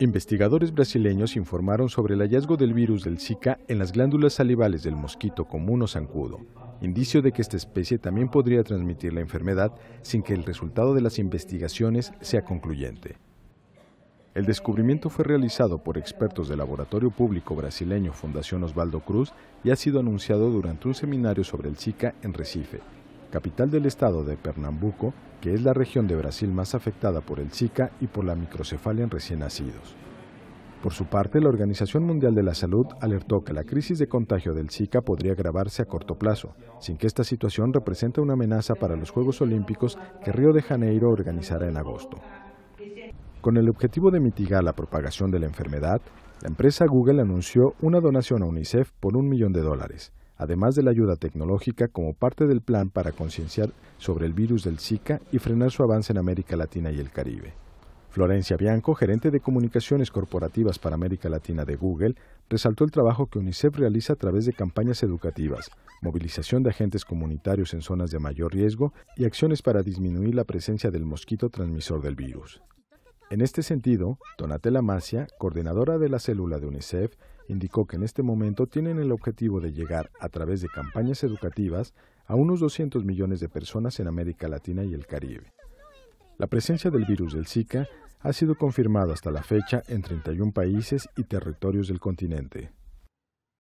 Investigadores brasileños informaron sobre el hallazgo del virus del Zika en las glándulas salivales del mosquito común o zancudo, indicio de que esta especie también podría transmitir la enfermedad sin que el resultado de las investigaciones sea concluyente. El descubrimiento fue realizado por expertos del laboratorio público brasileño Fundación Osvaldo Cruz y ha sido anunciado durante un seminario sobre el Zika en Recife, capital del estado de Pernambuco, que es la región de Brasil más afectada por el Zika y por la microcefalia en recién nacidos. Por su parte, la Organización Mundial de la Salud alertó que la crisis de contagio del Zika podría agravarse a corto plazo, sin que esta situación represente una amenaza para los Juegos Olímpicos que Río de Janeiro organizará en agosto. Con el objetivo de mitigar la propagación de la enfermedad, la empresa Google anunció una donación a UNICEF por un millón de dólares, además de la ayuda tecnológica como parte del plan para concienciar sobre el virus del Zika y frenar su avance en América Latina y el Caribe. Florencia Bianco, gerente de comunicaciones corporativas para América Latina de Google, resaltó el trabajo que UNICEF realiza a través de campañas educativas, movilización de agentes comunitarios en zonas de mayor riesgo y acciones para disminuir la presencia del mosquito transmisor del virus. En este sentido, Donatella Macia, coordinadora de la célula de UNICEF, indicó que en este momento tienen el objetivo de llegar, a través de campañas educativas, a unos 200 millones de personas en América Latina y el Caribe. La presencia del virus del Zika ha sido confirmada hasta la fecha en 31 países y territorios del continente.